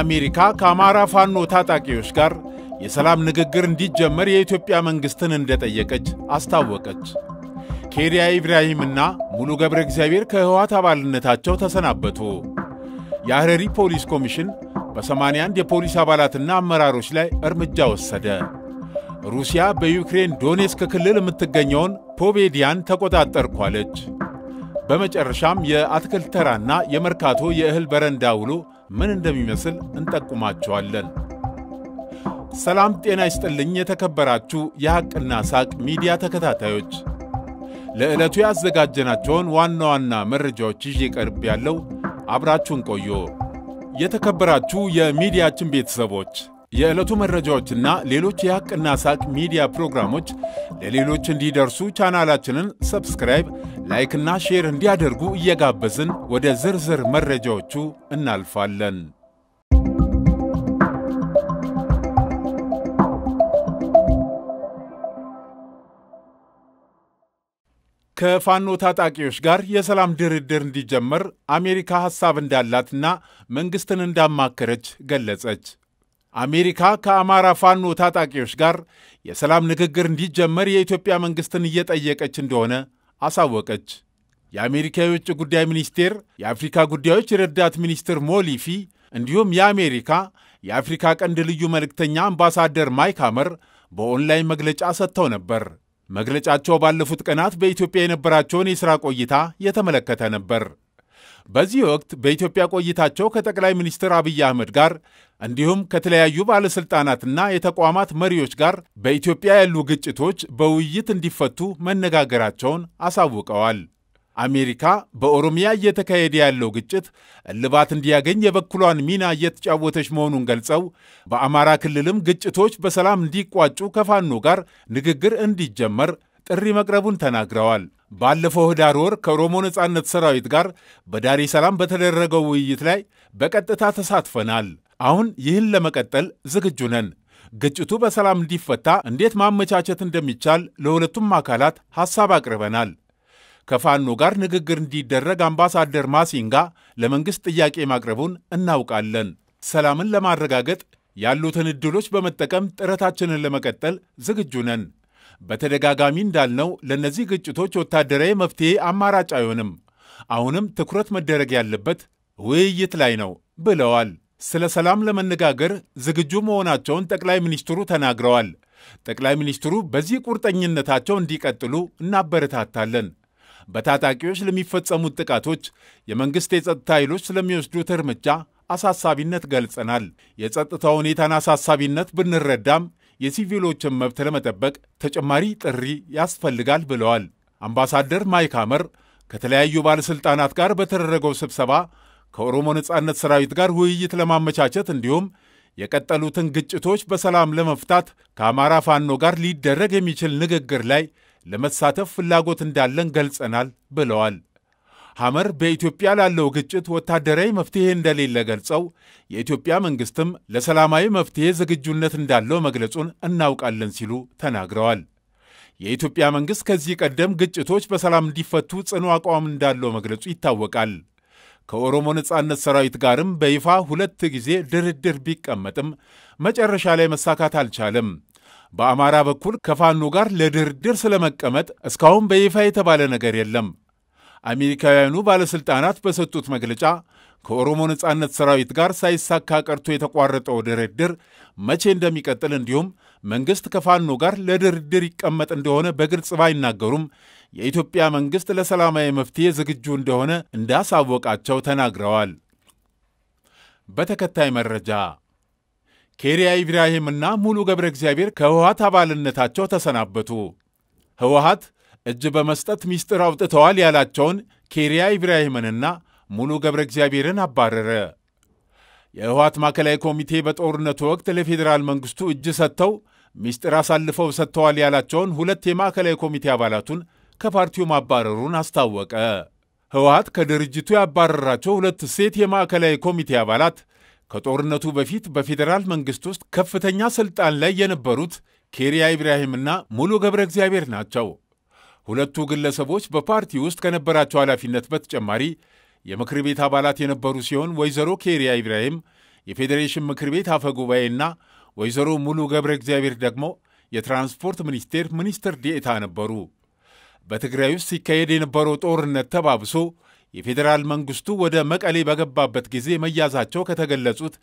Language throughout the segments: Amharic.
አሜሪካ ከአማራ ፋኖ ታጣቂዎች ጋር የሰላም ንግግር እንዲጀመር የኢትዮጵያ መንግሥትን እንደጠየቀች አስታወቀች። ኬሪያ ኢብራሂምና ሙሉ ገብረ እግዚአብሔር ከህወሓት አባልነታቸው ተሰናበቱ። የሐረሪ ፖሊስ ኮሚሽን በ81 የፖሊስ አባላትና አመራሮች ላይ እርምጃ ወሰደ። ሩሲያ በዩክሬን ዶኔስክ ክልል የምትገኘውን ፖቤዲያን ተቆጣጠርኳለች። በመጨረሻም የአትክልት ተራና የመርካቶ የእህል በረንዳ ውሎ ምን እንደሚመስል እንጠቁማቸዋለን። ሰላም ጤና ይስጥልኝ። የተከበራችሁ የሐቅና ሳቅ ሚዲያ ተከታታዮች ለዕለቱ ያዘጋጀናቸውን ዋና ዋና መረጃዎች ይዤ ቀርብ ያለው አብራችሁን ቆዩ። የተከበራችሁ የሚዲያችን ቤተሰቦች የዕለቱ መረጃዎችና ሌሎች የሐቅና ሳቅ ሚዲያ ፕሮግራሞች ለሌሎች እንዲደርሱ ቻናላችንን ሰብስክራይብ፣ ላይክና ሼር እንዲያደርጉ እየጋበዝን ወደ ዝርዝር መረጃዎቹ እናልፋለን። ከፋኖ ታጣቂዎች ጋር የሰላም ድርድር እንዲጀመር አሜሪካ ሐሳብ እንዳላትና መንግሥትን እንዳማከረች ገለጸች። አሜሪካ ከአማራ ፋኖ ታጣቂዎች ጋር የሰላም ንግግር እንዲጀመር የኢትዮጵያ መንግስትን እየጠየቀች እንደሆነ አሳወቀች። የአሜሪካ የውጭ ጉዳይ ሚኒስቴር የአፍሪካ ጉዳዮች ረዳት ሚኒስትር ሞሊፊ እንዲሁም የአሜሪካ የአፍሪካ ቀንድ ልዩ መልእክተኛ አምባሳደር ማይክ አመር በኦንላይን መግለጫ ሰጥተው ነበር። መግለጫቸው ባለፉት ቀናት በኢትዮጵያ የነበራቸውን የሥራ ቆይታ የተመለከተ ነበር። በዚህ ወቅት በኢትዮጵያ ቆይታቸው ከጠቅላይ ሚኒስትር አብይ አህመድ ጋር እንዲሁም ከተለያዩ ባለሥልጣናትና የተቋማት መሪዎች ጋር በኢትዮጵያ ያሉ ግጭቶች በውይይት እንዲፈቱ መነጋገራቸውን አሳውቀዋል። አሜሪካ በኦሮሚያ እየተካሄደ ያለው ግጭት እልባት እንዲያገኝ የበኩሏን ሚና እየተጫወተች መሆኑን ገልጸው በአማራ ክልልም ግጭቶች በሰላም እንዲቋጩ ከፋኖ ጋር ንግግር እንዲጀመር ጥሪ መቅረቡን ተናግረዋል። ባለፈው ህዳር ወር ከኦሮሞ ነጻነት ሰራዊት ጋር በዳሬ ሰላም በተደረገው ውይይት ላይ በቀጥታ ተሳትፈናል። አሁን ይህን ለመቀጠል ዝግጁ ነን። ግጭቱ በሰላም እንዲፈታ እንዴት ማመቻቸት እንደሚቻል ለሁለቱም አካላት ሐሳብ አቅርበናል። ከፋኖ ጋር ንግግር እንዲደረግ አምባሳደር ማሲንጋ ለመንግሥት ጥያቄ ማቅረቡን እናውቃለን። ሰላምን ለማረጋገጥ ያሉትን ዕድሎች በመጠቀም ጥረታችንን ለመቀጠል ዝግጁ ነን። በተደጋጋሚ እንዳልነው ለእነዚህ ግጭቶች ወታደራዊ መፍትሄ አማራጭ አይሆንም። አሁንም ትኩረት መደረግ ያለበት ውይይት ላይ ነው ብለዋል። ስለ ሰላም ለመነጋገር ዝግጁ መሆናቸውን ጠቅላይ ሚኒስትሩ ተናግረዋል። ጠቅላይ ሚኒስትሩ በዚህ ቁርጠኝነታቸው እንዲቀጥሉ እናበረታታለን። በታጣቂዎች ለሚፈጸሙት ጥቃቶች የመንግሥት የጸጥታ ኃይሎች ስለሚወስዱት እርምጃ አሳሳቢነት ገልጸናል። የጸጥታ ሁኔታን አሳሳቢነት ብንረዳም የሲቪሎችን መብት ለመጠበቅ ተጨማሪ ጥሪ ያስፈልጋል ብለዋል። አምባሳደር ማይክ አመር ከተለያዩ ባለሥልጣናት ጋር በተደረገው ስብሰባ ከኦሮሞ ነጻነት ሰራዊት ጋር ውይይት ለማመቻቸት እንዲሁም የቀጠሉትን ግጭቶች በሰላም ለመፍታት ከአማራ ፋኖ ጋር ሊደረግ የሚችል ንግግር ላይ ለመሳተፍ ፍላጎት እንዳለን ገልጸናል ብለዋል። ሐመር በኢትዮጵያ ላለው ግጭት ወታደራዊ መፍትሄ እንደሌለ ገልጸው የኢትዮጵያ መንግስትም ለሰላማዊ መፍትሄ ዝግጁነት እንዳለው መግለጹን እናውቃለን ሲሉ ተናግረዋል። የኢትዮጵያ መንግስት ከዚህ ቀደም ግጭቶች በሰላም እንዲፈቱ ጽኑ አቋም እንዳለው መግለጹ ይታወቃል። ከኦሮሞ ነጻነት ሰራዊት ጋርም በይፋ ሁለት ጊዜ ድርድር ቢቀመጥም መጨረሻ ላይ መሳካት አልቻለም። በአማራ በኩል ከፋኖ ጋር ለድርድር ስለመቀመጥ እስካሁን በይፋ የተባለ ነገር የለም። አሜሪካውያኑ ባለሥልጣናት በሰጡት መግለጫ ከኦሮሞ ነጻነት ሰራዊት ጋር ሳይሳካ ቀርቶ የተቋረጠው ድርድር መቼ እንደሚቀጥል እንዲሁም መንግሥት ከፋኖ ጋር ለድርድር ይቀመጥ እንደሆነ በግልጽ ባይናገሩም የኢትዮጵያ መንግሥት ለሰላማዊ መፍትሄ ዝግጁ እንደሆነ እንዳሳወቃቸው ተናግረዋል። በተከታይ መረጃ ኬሪያ ኢብራሂምና ሙሉ ገብረ እግዚአብሔር ከህወሀት አባልነታቸው ተሰናበቱ። ህወሀት እጅ በመስጠት ሚስጥር አውጥተዋል ያላቸውን ኬሪያ ኢብራሂምንና ሙሉ ገብረ እግዚአብሔርን አባረረ። የህወሓት ማዕከላዊ ኮሚቴ በጦርነቱ ወቅት ለፌዴራል መንግስቱ እጅ ሰጥተው ሚስጢር አሳልፈው ሰጥተዋል ያላቸውን ሁለት የማዕከላዊ ኮሚቴ አባላቱን ከፓርቲው ማባረሩን አስታወቀ። ህወሓት ከድርጅቱ ያባረራቸው ሁለት ሴት የማዕከላዊ ኮሚቴ አባላት ከጦርነቱ በፊት በፌዴራል መንግስት ውስጥ ከፍተኛ ስልጣን ላይ የነበሩት ኬሪያ ኢብራሂምና ሙሉ ገብረ እግዚአብሔር ናቸው። ሁለቱ ግለሰቦች በፓርቲ ውስጥ ከነበራቸው ኃላፊነት በተጨማሪ የምክር ቤት አባላት የነበሩ ሲሆን ወይዘሮ ኬሪያ ኢብራሂም የፌዴሬሽን ምክር ቤት አፈ ጉባኤና ወይዘሮ ሙሉ ገብረ እግዚአብሔር ደግሞ የትራንስፖርት ሚኒስቴር ሚኒስትር ዴኤታ ነበሩ። በትግራይ ውስጥ ሲካሄድ የነበረው ጦርነት ተባብሶ የፌዴራል መንግስቱ ወደ መቀሌ በገባበት ጊዜ መያዛቸው ከተገለጹት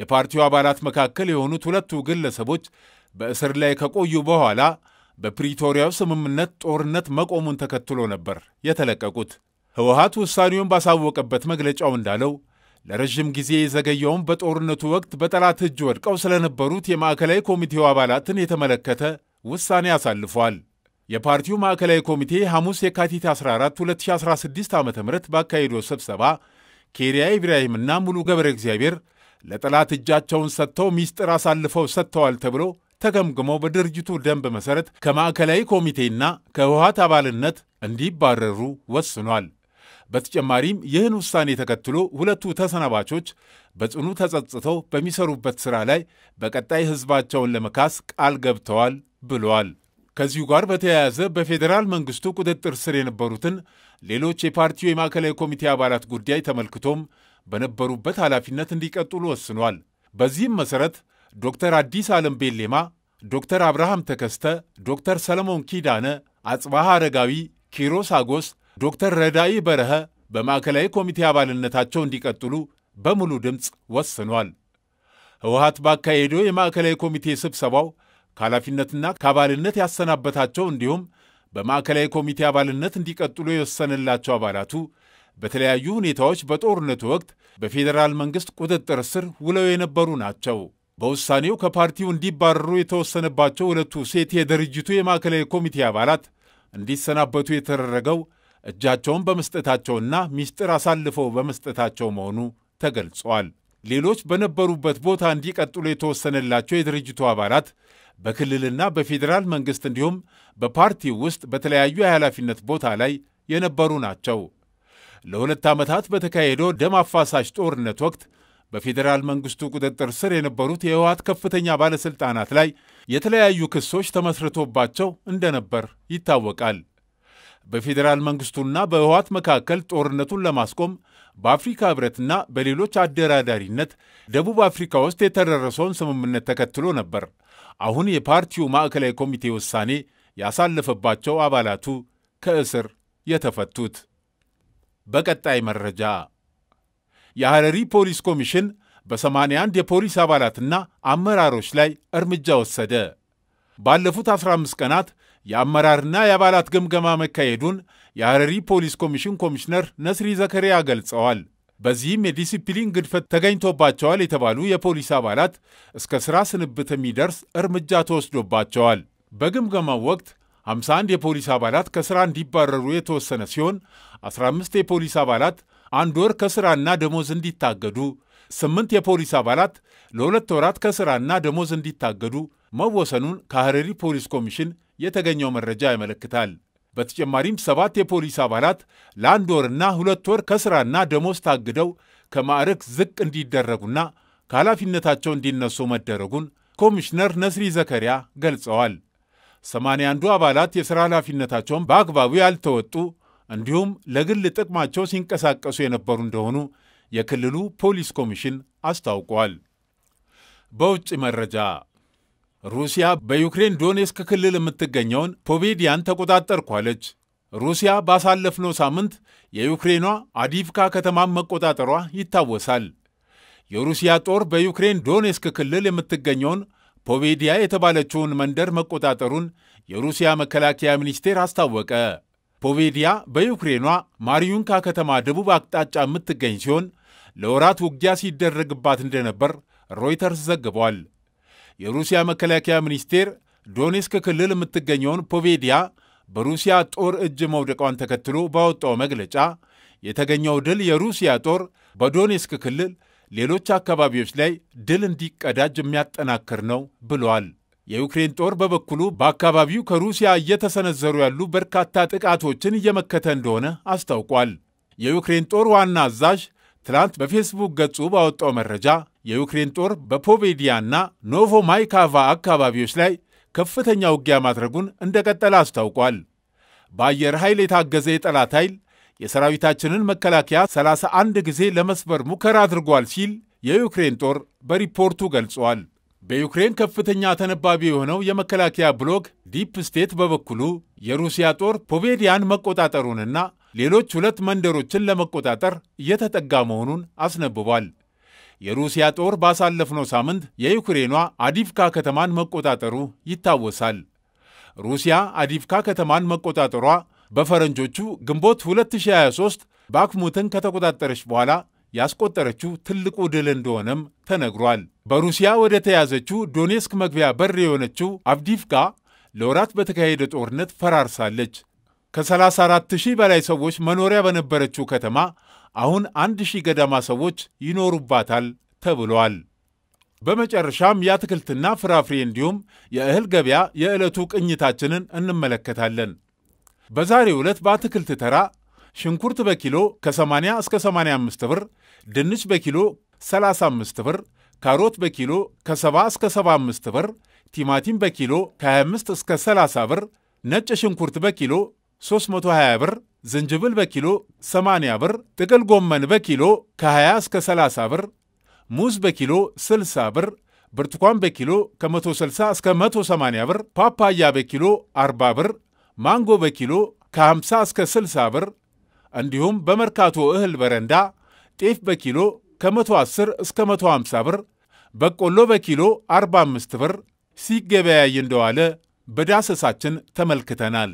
የፓርቲው አባላት መካከል የሆኑት ሁለቱ ግለሰቦች በእስር ላይ ከቆዩ በኋላ በፕሪቶሪያው ስምምነት ጦርነት መቆሙን ተከትሎ ነበር የተለቀቁት። ህወሀት ውሳኔውን ባሳወቀበት መግለጫው እንዳለው ለረዥም ጊዜ የዘገየውም በጦርነቱ ወቅት በጠላት እጅ ወድቀው ስለነበሩት የማዕከላዊ ኮሚቴው አባላትን የተመለከተ ውሳኔ አሳልፏል። የፓርቲው ማዕከላዊ ኮሚቴ ሐሙስ የካቲት 14 2016 ዓ ም ባካሄደው ስብሰባ ኬሪያ ኢብራሂምና ሙሉ ገብረ እግዚአብሔር ለጠላት እጃቸውን ሰጥተው ሚስጥር አሳልፈው ሰጥተዋል ተብሎ ተገምግሞ በድርጅቱ ደንብ መሠረት ከማዕከላዊ ኮሚቴና ከህወሀት አባልነት እንዲባረሩ ወስኗል። በተጨማሪም ይህን ውሳኔ ተከትሎ ሁለቱ ተሰናባቾች በጽኑ ተጸጽተው በሚሰሩበት ሥራ ላይ በቀጣይ ሕዝባቸውን ለመካስ ቃል ገብተዋል ብለዋል። ከዚሁ ጋር በተያያዘ በፌዴራል መንግስቱ ቁጥጥር ስር የነበሩትን ሌሎች የፓርቲው የማዕከላዊ ኮሚቴ አባላት ጉዳይ ተመልክቶም በነበሩበት ኃላፊነት እንዲቀጥሉ ወስኗል። በዚህም መሠረት ዶክተር አዲስ ዓለም ቤሌማ፣ ዶክተር አብርሃም ተከስተ፣ ዶክተር ሰለሞን ኪዳነ፣ አጽባሃ አረጋዊ፣ ኪሮስ አጎስ፣ ዶክተር ረዳኢ በረኸ በማዕከላዊ ኮሚቴ አባልነታቸው እንዲቀጥሉ በሙሉ ድምፅ ወስኗል። ህወሀት ባካሄደው የማዕከላዊ ኮሚቴ ስብሰባው ከኃላፊነትና ከአባልነት ያሰናበታቸው እንዲሁም በማዕከላዊ ኮሚቴ አባልነት እንዲቀጥሉ የወሰነላቸው አባላቱ በተለያዩ ሁኔታዎች በጦርነቱ ወቅት በፌዴራል መንግሥት ቁጥጥር ስር ውለው የነበሩ ናቸው። በውሳኔው ከፓርቲው እንዲባረሩ የተወሰነባቸው ሁለቱ ሴት የድርጅቱ የማዕከላዊ ኮሚቴ አባላት እንዲሰናበቱ የተደረገው እጃቸውን በመስጠታቸውና ሚስጥር አሳልፈው በመስጠታቸው መሆኑ ተገልጿል። ሌሎች በነበሩበት ቦታ እንዲቀጥሉ የተወሰነላቸው የድርጅቱ አባላት በክልልና በፌዴራል መንግሥት እንዲሁም በፓርቲው ውስጥ በተለያዩ የኃላፊነት ቦታ ላይ የነበሩ ናቸው። ለሁለት ዓመታት በተካሄደው ደም አፋሳሽ ጦርነት ወቅት በፌዴራል መንግስቱ ቁጥጥር ስር የነበሩት የህወሓት ከፍተኛ ባለሥልጣናት ላይ የተለያዩ ክሶች ተመስርቶባቸው እንደነበር ይታወቃል። በፌዴራል መንግስቱና በህወሓት መካከል ጦርነቱን ለማስቆም በአፍሪካ ህብረትና በሌሎች አደራዳሪነት ደቡብ አፍሪካ ውስጥ የተደረሰውን ስምምነት ተከትሎ ነበር አሁን የፓርቲው ማዕከላዊ ኮሚቴ ውሳኔ ያሳለፈባቸው አባላቱ ከእስር የተፈቱት። በቀጣይ መረጃ የሐረሪ ፖሊስ ኮሚሽን በ81 የፖሊስ አባላትና አመራሮች ላይ እርምጃ ወሰደ። ባለፉት 15 ቀናት የአመራርና የአባላት ግምገማ መካሄዱን የሐረሪ ፖሊስ ኮሚሽን ኮሚሽነር ነስሪ ዘከሪያ ገልጸዋል። በዚህም የዲሲፕሊን ግድፈት ተገኝቶባቸዋል የተባሉ የፖሊስ አባላት እስከ ሥራ ስንብት የሚደርስ እርምጃ ተወስዶባቸዋል። በግምገማው ወቅት 51 የፖሊስ አባላት ከሥራ እንዲባረሩ የተወሰነ ሲሆን 15 የፖሊስ አባላት አንድ ወር ከሥራና ደሞዝ እንዲታገዱ፣ ስምንት የፖሊስ አባላት ለሁለት ወራት ከሥራና ደሞዝ እንዲታገዱ መወሰኑን ከሐረሪ ፖሊስ ኮሚሽን የተገኘው መረጃ ያመለክታል። በተጨማሪም ሰባት የፖሊስ አባላት ለአንድ ወርና ሁለት ወር ከሥራና ደሞዝ ታግደው ከማዕረግ ዝቅ እንዲደረጉና ከኃላፊነታቸው እንዲነሱ መደረጉን ኮሚሽነር ነስሪ ዘከሪያ ገልጸዋል። 81 አባላት የሥራ ኃላፊነታቸውን በአግባቡ ያልተወጡ እንዲሁም ለግል ጥቅማቸው ሲንቀሳቀሱ የነበሩ እንደሆኑ የክልሉ ፖሊስ ኮሚሽን አስታውቋል። በውጭ መረጃ ሩሲያ በዩክሬን ዶኔስክ ክልል የምትገኘውን ፖቤዲያን ተቆጣጠርኳለች። ሩሲያ ባሳለፍነው ሳምንት የዩክሬኗ አዲቭካ ከተማን መቆጣጠሯ ይታወሳል። የሩሲያ ጦር በዩክሬን ዶኔስክ ክልል የምትገኘውን ፖቤዲያ የተባለችውን መንደር መቆጣጠሩን የሩሲያ መከላከያ ሚኒስቴር አስታወቀ። ፖቬዲያ በዩክሬኗ ማሪዩንካ ከተማ ደቡብ አቅጣጫ የምትገኝ ሲሆን ለወራት ውጊያ ሲደረግባት እንደነበር ሮይተርስ ዘግቧል። የሩሲያ መከላከያ ሚኒስቴር ዶኔስክ ክልል የምትገኘውን ፖቬዲያ በሩሲያ ጦር እጅ መውደቋን ተከትሎ ባወጣው መግለጫ የተገኘው ድል የሩሲያ ጦር በዶኔስክ ክልል ሌሎች አካባቢዎች ላይ ድል እንዲቀዳጅ የሚያጠናክር ነው ብሏል። የዩክሬን ጦር በበኩሉ በአካባቢው ከሩሲያ እየተሰነዘሩ ያሉ በርካታ ጥቃቶችን እየመከተ እንደሆነ አስታውቋል። የዩክሬን ጦር ዋና አዛዥ ትላንት በፌስቡክ ገጹ ባወጣው መረጃ የዩክሬን ጦር በፖቬዲያና ኖቮ ማይካቫ አካባቢዎች ላይ ከፍተኛ ውጊያ ማድረጉን እንደቀጠለ አስታውቋል። በአየር ኃይል የታገዘ የጠላት ኃይል የሰራዊታችንን መከላከያ 31 ጊዜ ለመስበር ሙከራ አድርጓል ሲል የዩክሬን ጦር በሪፖርቱ ገልጿል። በዩክሬን ከፍተኛ ተነባቢ የሆነው የመከላከያ ብሎግ ዲፕ ስቴት በበኩሉ የሩሲያ ጦር ፖቬዲያን መቆጣጠሩንና ሌሎች ሁለት መንደሮችን ለመቆጣጠር እየተጠጋ መሆኑን አስነብቧል። የሩሲያ ጦር ባሳለፍነው ሳምንት የዩክሬኗ አዲፍካ ከተማን መቆጣጠሩ ይታወሳል። ሩሲያ አዲፍካ ከተማን መቆጣጠሯ በፈረንጆቹ ግንቦት 2023 ባክሙትን ከተቆጣጠረች በኋላ ያስቆጠረችው ትልቁ ድል እንደሆነም ተነግሯል። በሩሲያ ወደ ተያዘችው ዶኔስክ መግቢያ በር የሆነችው አብዲፍካ ለወራት በተካሄደ ጦርነት ፈራርሳለች። ከ34 ሺህ በላይ ሰዎች መኖሪያ በነበረችው ከተማ አሁን አንድ ሺህ ገደማ ሰዎች ይኖሩባታል ተብሏል። በመጨረሻም የአትክልትና ፍራፍሬ እንዲሁም የእህል ገበያ የዕለቱ ቅኝታችንን እንመለከታለን። በዛሬ ዕለት በአትክልት ተራ ሽንኩርት በኪሎ ከ80 እስከ 85 ብር፣ ድንች በኪሎ 35 ብር፣ ካሮት በኪሎ ከ70 እስከ 75 ብር፣ ቲማቲም በኪሎ ከ25 እስከ 30 ብር፣ ነጭ ሽንኩርት በኪሎ 320 ብር፣ ዝንጅብል በኪሎ 80 ብር፣ ጥቅል ጎመን በኪሎ ከ20 እስከ 30 ብር፣ ሙዝ በኪሎ 60 ብር፣ ብርቱካን በኪሎ ከ160 እስከ 180 ብር፣ ፓፓያ በኪሎ 40 ብር፣ ማንጎ በኪሎ ከ50 እስከ 60 ብር፣ እንዲሁም በመርካቶ እህል በረንዳ ጤፍ በኪሎ ከ110 እስከ 150 ብር፣ በቆሎ በኪሎ 45 ብር ሲገበያይ እንደዋለ በዳሰሳችን ተመልክተናል።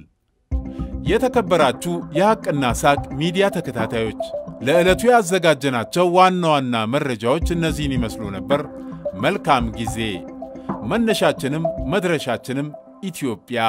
የተከበራችሁ የሐቅና ሳቅ ሚዲያ ተከታታዮች ለዕለቱ ያዘጋጀናቸው ዋና ዋና መረጃዎች እነዚህን ይመስሉ ነበር። መልካም ጊዜ። መነሻችንም መድረሻችንም ኢትዮጵያ